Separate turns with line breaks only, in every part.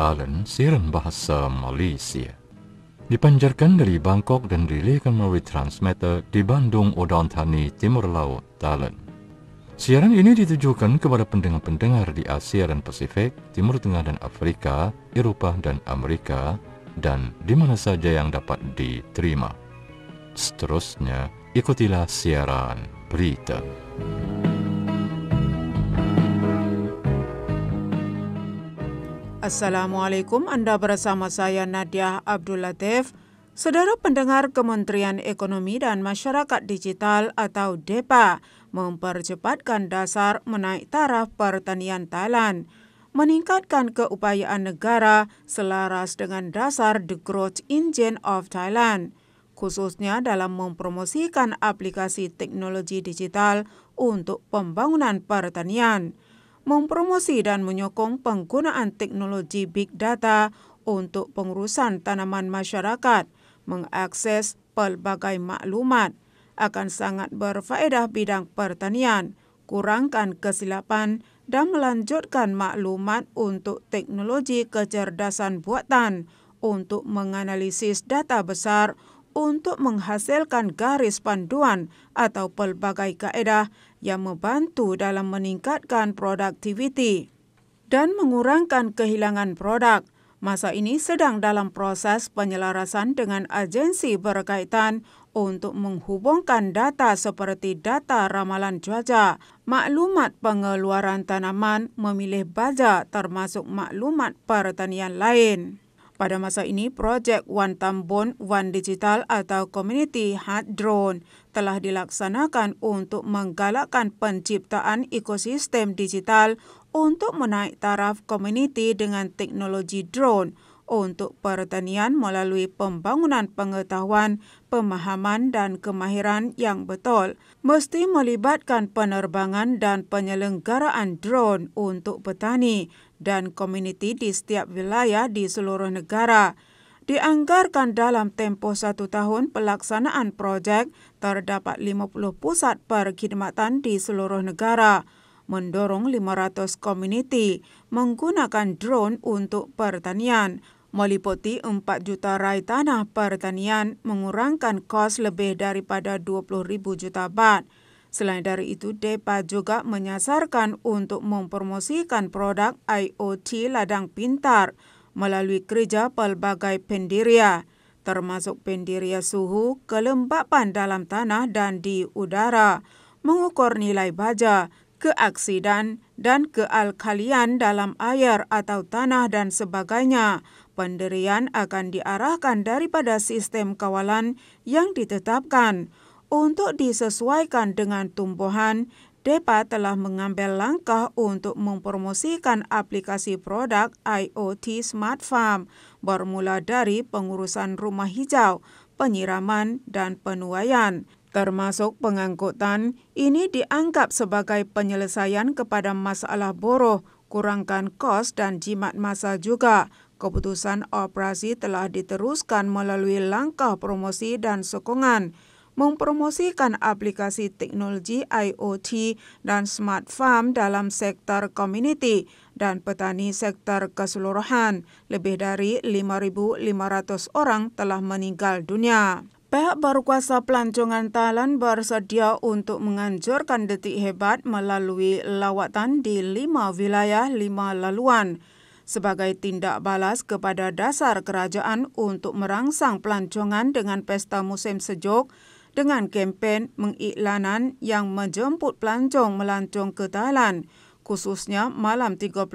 talent siaran bahasa Malaysia. Dipanjarkan dari Bangkok dan dirilikan melalui transmitter di Bandung Odaun Thani Timur Laut Talent. Siaran ini ditujukan kepada pendengar-pendengar di Asia dan Pasifik, Timur Tengah dan Afrika, Eropah dan Amerika, dan di mana saja yang dapat diterima. Seterusnya, ikutilah siaran berita. Musik Assalamualaikum, Anda bersama saya Nadia Abdul Latif. Saudara pendengar Kementerian Ekonomi dan Masyarakat Digital atau DEPA mempercepatkan dasar menaik taraf pertanian Thailand, meningkatkan keupayaan negara selaras dengan dasar The Growth Engine of Thailand, khususnya dalam mempromosikan aplikasi teknologi digital untuk pembangunan pertanian mempromosi dan menyokong penggunaan teknologi big data untuk pengurusan tanaman masyarakat, mengakses pelbagai maklumat, akan sangat berfaedah bidang pertanian, kurangkan kesilapan, dan melanjutkan maklumat untuk teknologi kecerdasan buatan untuk menganalisis data besar untuk menghasilkan garis panduan atau pelbagai kaedah yang membantu dalam meningkatkan produktiviti dan mengurangkan kehilangan produk. Masa ini sedang dalam proses penyelarasan dengan agensi berkaitan untuk menghubungkan data seperti data ramalan cuaca, maklumat pengeluaran tanaman, memilih baja termasuk maklumat pertanian lain. Pada masa ini, projek One Tambun, One Digital atau Community Hard Drone telah dilaksanakan untuk menggalakkan penciptaan ekosistem digital untuk menaik taraf komuniti dengan teknologi drone untuk pertanian melalui pembangunan pengetahuan, pemahaman dan kemahiran yang betul. Mesti melibatkan penerbangan dan penyelenggaraan drone untuk petani dan komuniti di setiap wilayah di seluruh negara. Dianggarkan dalam tempo satu tahun pelaksanaan proyek, terdapat 50 pusat perkhidmatan di seluruh negara, mendorong 500 community menggunakan drone untuk pertanian, meliputi 4 juta rai tanah pertanian mengurangkan kos lebih daripada 20 ribu juta bar. Selain dari itu, DEPA juga menyasarkan untuk mempromosikan produk IoT ladang pintar – melalui kerja pelbagai pendiria, termasuk pendiria suhu, kelembapan dalam tanah dan di udara, mengukur nilai baja, keaksidan dan kealkalian dalam air atau tanah dan sebagainya. Penderian akan diarahkan daripada sistem kawalan yang ditetapkan untuk disesuaikan dengan tumbuhan DEPA telah mengambil langkah untuk mempromosikan aplikasi produk IoT Smart Farm, bermula dari pengurusan rumah hijau, penyiraman, dan penuaian termasuk pengangkutan, ini dianggap sebagai penyelesaian kepada masalah boroh, kurangkan kos dan jimat masa juga. Keputusan operasi telah diteruskan melalui langkah promosi dan sokongan. mempromosikan aplikasi teknologi IoT dan smart farm dalam sektor community dan petani sektor keseluruhan. Lebih dari 5,500 orang telah meninggal dunia. Pihak berkuasa pelancongan Thailand bersedia untuk menganjurkan detik hebat melalui lawatan di lima wilayah lima laluan sebagai tindak balas kepada dasar kerajaan untuk merangsang pelancongan dengan pesta musim sejuk dengan kempen mengiklanan yang menjemput pelancong melancong ke Thailand, khususnya malam 31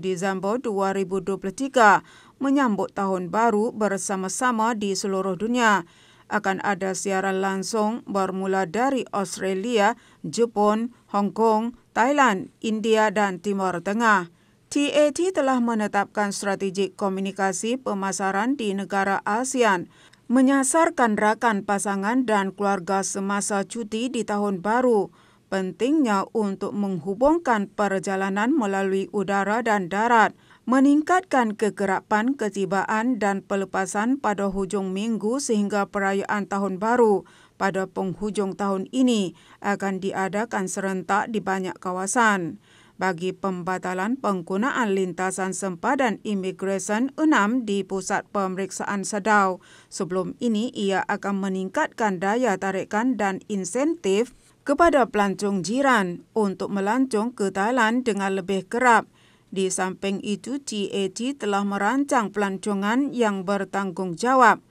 Disember 2023 menyambut tahun baru bersama-sama di seluruh dunia. Akan ada siaran langsung bermula dari Australia, Jepun, Hong Kong, Thailand, India dan Timur Tengah. TAT telah menetapkan strategi komunikasi pemasaran di negara ASEAN – menyasarkan rakan pasangan dan keluarga semasa cuti di tahun baru. Pentingnya untuk menghubungkan perjalanan melalui udara dan darat, meningkatkan kegerapan, ketibaan dan pelepasan pada hujung minggu sehingga perayaan tahun baru pada penghujung tahun ini akan diadakan serentak di banyak kawasan bagi pembatalan penggunaan lintasan sempadan Immigration 6 di Pusat Pemeriksaan Sedau. Sebelum ini, ia akan meningkatkan daya tarikan dan insentif kepada pelancong jiran untuk melancong ke Thailand dengan lebih kerap. Di samping itu, TAT telah merancang pelancongan yang bertanggungjawab.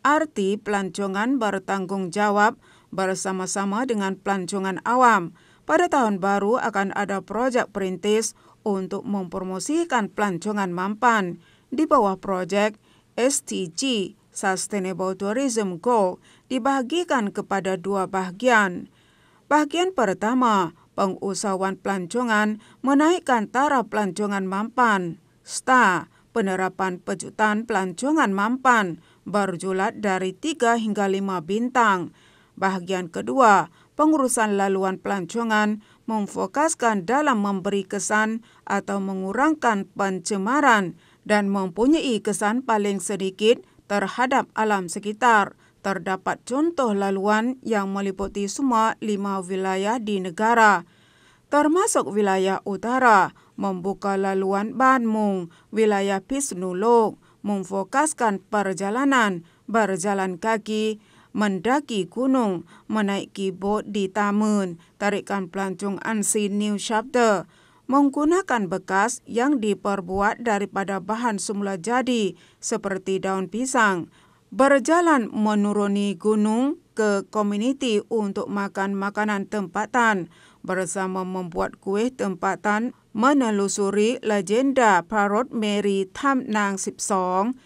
Arti pelancongan bertanggungjawab bersama-sama dengan pelancongan awam – Pada tahun baru akan ada proyek perintis untuk mempromosikan pelancongan Mampan di bawah proyek STG Sustainable Tourism Goal dibagikan kepada dua bagian. Bagian pertama, pengusahawan pelancongan menaikkan taraf pelancongan Mampan. STA, penerapan pejutan pelancongan Mampan, berjulat dari 3 hingga 5 bintang. Bagian kedua, pengurusan laluan pelancongan memfokuskan dalam memberi kesan atau mengurangkan pencemaran dan mempunyai kesan paling sedikit terhadap alam sekitar. Terdapat contoh laluan yang meliputi semua lima wilayah di negara, termasuk wilayah utara, membuka laluan Banmung, wilayah Pisnulok, memfokuskan perjalanan, berjalan kaki, Mendaki gunung, menaiki bot di tarikan pelancong New Chapter, menggunakan bekas yang diperbuat daripada bahan semula jadi seperti daun pisang. Berjalan menuruni gunung ke komuniti untuk makan makanan tempatan bersama membuat kuih tempatan menelusuri legenda Parrot Mary Tham Nang 12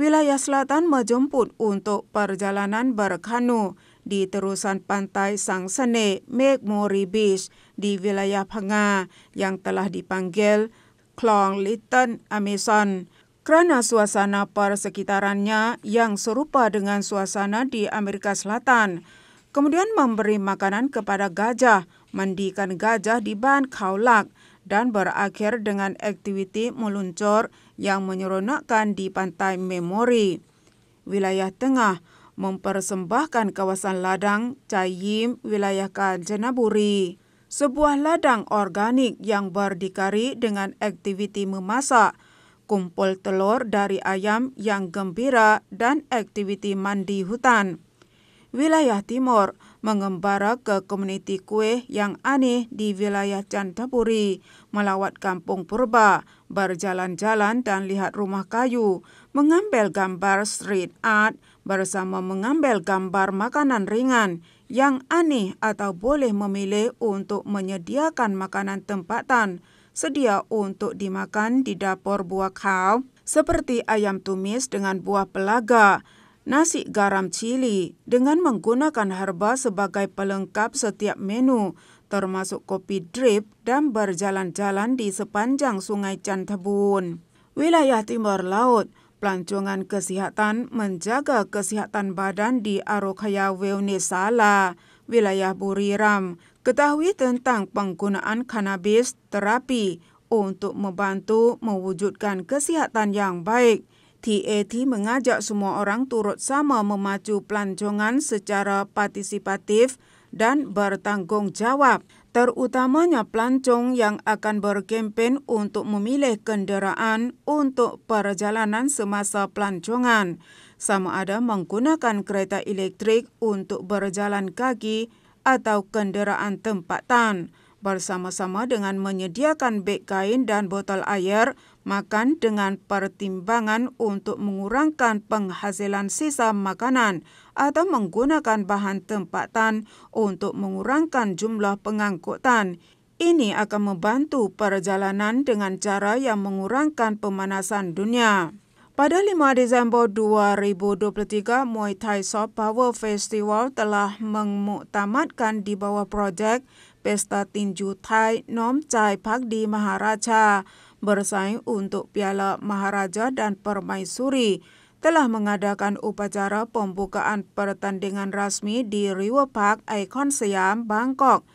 wilayah selatan menjemput untuk perjalanan berkanu di terusan pantai Sang Sene, Mekmori Beach di wilayah Panga yang telah dipanggil Klong Litten Amazon kerana suasana persekitarannya yang serupa dengan suasana di Amerika Selatan. Kemudian memberi makanan kepada gajah, mandikan gajah di Ban Kaulak, dan berakhir dengan aktiviti meluncur yang menyeronokkan di pantai Memori. Wilayah Tengah mempersembahkan kawasan ladang Cayim, wilayah Kanjenaburi. Sebuah ladang organik yang berdikari dengan aktiviti memasak, kumpul telur dari ayam yang gembira dan aktiviti mandi hutan wilayah timur mengembara ke komuniti kueh yang aneh di wilayah Cantapuri, melawat kampung purba, berjalan-jalan dan lihat rumah kayu, mengambil gambar street art bersama mengambil gambar makanan ringan yang aneh atau boleh memilih untuk menyediakan makanan tempatan sedia untuk dimakan di dapur buah kau seperti ayam tumis dengan buah pelaga, nasi garam cili dengan menggunakan herba sebagai pelengkap setiap menu termasuk kopi drip dan berjalan-jalan di sepanjang Sungai Chantabun. Wilayah Timur Laut, pelancongan kesihatan menjaga kesihatan badan di Arokaya Wewnesala, wilayah Buriram, ketahui tentang penggunaan kanabis terapi untuk membantu mewujudkan kesihatan yang baik. TAT mengajak semua orang turut sama memacu pelancongan secara partisipatif dan bertanggungjawab, terutamanya pelancong yang akan berkempen untuk memilih kenderaan untuk perjalanan semasa pelancongan, sama ada menggunakan kereta elektrik untuk berjalan kaki atau kenderaan tempatan bersama-sama dengan menyediakan beg kain dan botol air, makan dengan pertimbangan untuk mengurangkan penghasilan sisa makanan atau menggunakan bahan tempatan untuk mengurangkan jumlah pengangkutan. Ini akan membantu perjalanan dengan cara yang mengurangkan pemanasan dunia. Pada 5 Disember 2023, Muay Thai Soft Power Festival telah mengmuktamadkan di bawah projek Pesta Tinju Thai Nom Chai Pak di Maharaja bersaing untuk Piala Maharaja dan Permaisuri telah mengadakan upacara pembukaan pertandingan rasmi di River Park Icon Siam, Bangkok.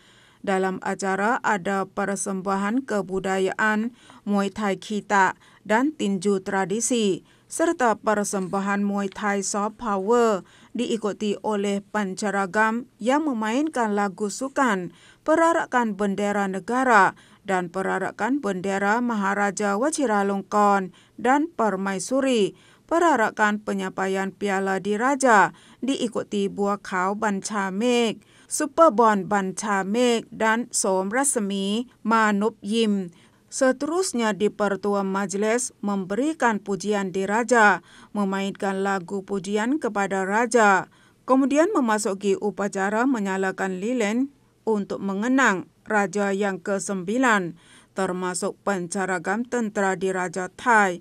Dalam acara ada persembahan kebudayaan Muay Thai Kita dan tinju tradisi serta persembahan Muay Thai soft power diikuti oleh pancaragam yang memainkan lagu sukan, perarakan bendera negara dan perarakan bendera Maharaja Wajiralongkorn dan Permaisuri, perarakan penyampaian piala diraja diikuti buah kau Banchamek, Superbon Banchamek dan Somrasmi Manup Yim. Seterusnya di pertuan majlis memberikan pujian di raja, memainkan lagu pujian kepada raja, kemudian memasuki upacara menyalakan lilin untuk mengenang raja yang ke-9 termasuk pencaragam tentera di Raja Thai,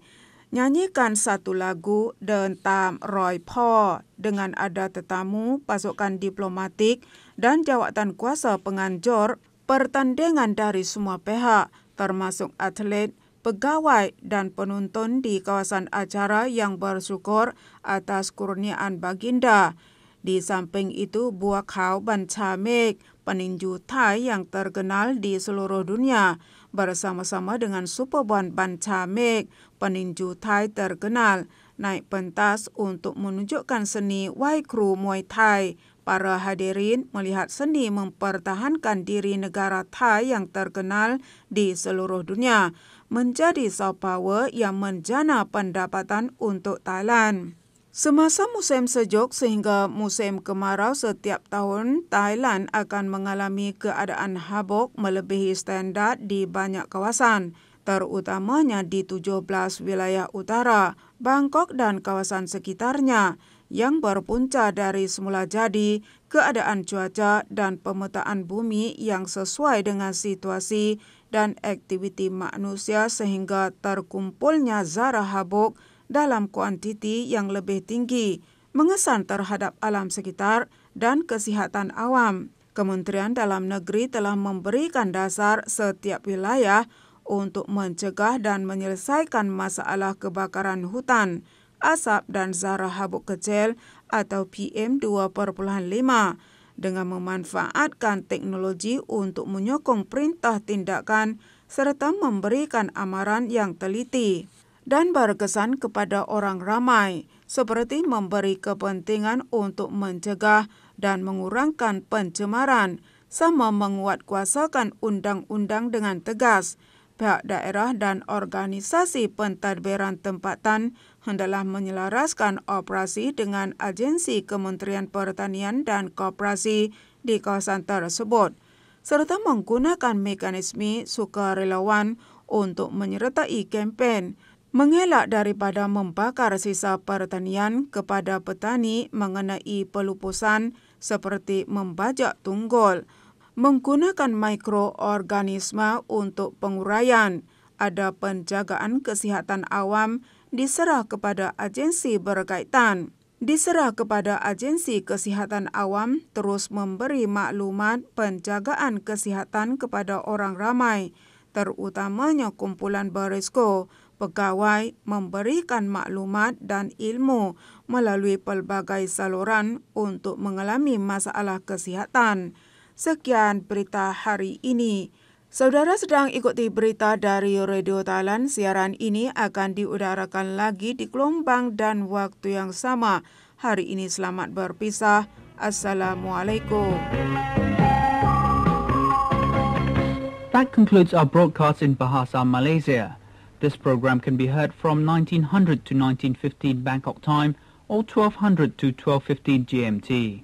nyanyikan satu lagu Dentam Roy Po dengan ada tetamu pasukan diplomatik dan jawatan kuasa penganjur pertandingan dari semua pihak termasuk atlet, pegawai dan penonton di kawasan acara yang bersyukur atas kurniaan baginda. Di samping itu, buah khau Bancamek, peninju Thai yang terkenal di seluruh dunia, bersama-sama dengan Superbon Bancamek, peninju Thai terkenal, naik pentas untuk menunjukkan seni waikru Muay Thai Para hadirin melihat seni mempertahankan diri negara Thai yang terkenal di seluruh dunia menjadi soft power yang menjana pendapatan untuk Thailand. Semasa musim sejuk sehingga musim kemarau setiap tahun, Thailand akan mengalami keadaan habuk melebihi standar di banyak kawasan, terutamanya di 17 wilayah utara, Bangkok dan kawasan sekitarnya. yang berpunca dari semula jadi, keadaan cuaca, dan pemetaan bumi yang sesuai dengan situasi dan aktiviti manusia sehingga terkumpulnya zara habuk dalam kuantiti yang lebih tinggi, mengesan terhadap alam sekitar dan kesehatan awam. Kementerian Dalam Negeri telah memberikan dasar setiap wilayah untuk mencegah dan menyelesaikan masalah kebakaran hutan asap dan zarah habuk kecil atau PM2.5 dengan memanfaatkan teknologi untuk menyokong perintah tindakan serta memberikan amaran yang teliti dan berkesan kepada orang ramai seperti memberi kepentingan untuk mencegah dan mengurangkan pencemaran sama menguatkuasakan undang-undang dengan tegas pihak daerah dan organisasi pentadbiran tempatan hendaklah menyelaraskan operasi dengan agensi Kementerian Pertanian dan Koperasi di kawasan tersebut, serta menggunakan mekanisme sukarelawan untuk menyertai kempen, mengelak daripada membakar sisa pertanian kepada petani mengenai pelupusan seperti membajak tunggul, menggunakan mikroorganisme untuk penguraian, ada penjagaan kesihatan awam, diserah kepada agensi berkaitan. Diserah kepada agensi kesihatan awam terus memberi maklumat penjagaan kesihatan kepada orang ramai, terutamanya kumpulan berisiko, pegawai memberikan maklumat dan ilmu melalui pelbagai saluran untuk mengalami masalah kesihatan. Sekian berita hari ini. Saudara sedang ikuti berita dari Radio Thailand. Siaran ini akan diudarakan lagi di gelombang dan waktu yang sama. Hari ini selamat berpisah. Assalamualaikum. That concludes our broadcast in Bahasa Malaysia. This program can be heard from 1900 to 1915 Bangkok time or 1200 to 1215 GMT.